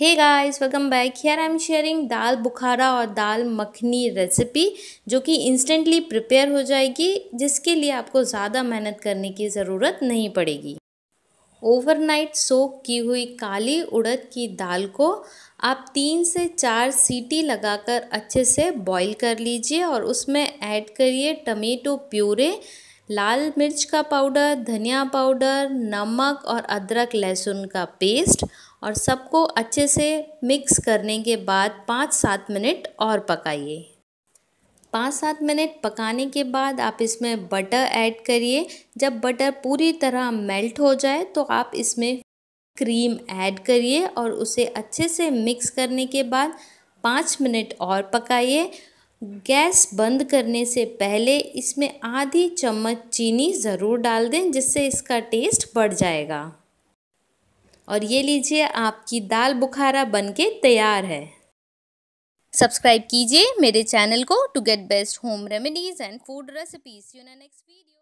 hey guys welcome back here I am sharing dal Bukhara और dal makhani recipe जो कि इंस्टेंटली प्रिपेयर हो जाएगी जिसके लिए आपको ज़्यादा मेहनत करने की ज़रूरत नहीं पड़ेगी ओवरनाइट सोक की हुई काली उड़द की दाल को आप तीन से चार सीटी लगाकर अच्छे से बॉईल कर लीजिए और उसमें ऐड करिए टमेटो प्यूरे लाल मिर्च का पाउडर धनिया पाउडर नमक और अदरक लहसुन का पेस्ट और सबको अच्छे से मिक्स करने के बाद पाँच सात मिनट और पकाइए पाँच सात मिनट पकाने के बाद आप इसमें बटर ऐड करिए जब बटर पूरी तरह मेल्ट हो जाए तो आप इसमें क्रीम ऐड करिए और उसे अच्छे से मिक्स करने के बाद पाँच मिनट और पकाइए गैस बंद करने से पहले इसमें आधी चम्मच चीनी ज़रूर डाल दें जिससे इसका टेस्ट बढ़ जाएगा और ये लीजिए आपकी दाल बुखारा बनके तैयार है सब्सक्राइब कीजिए मेरे चैनल को to get best home remedies and food recipes you next video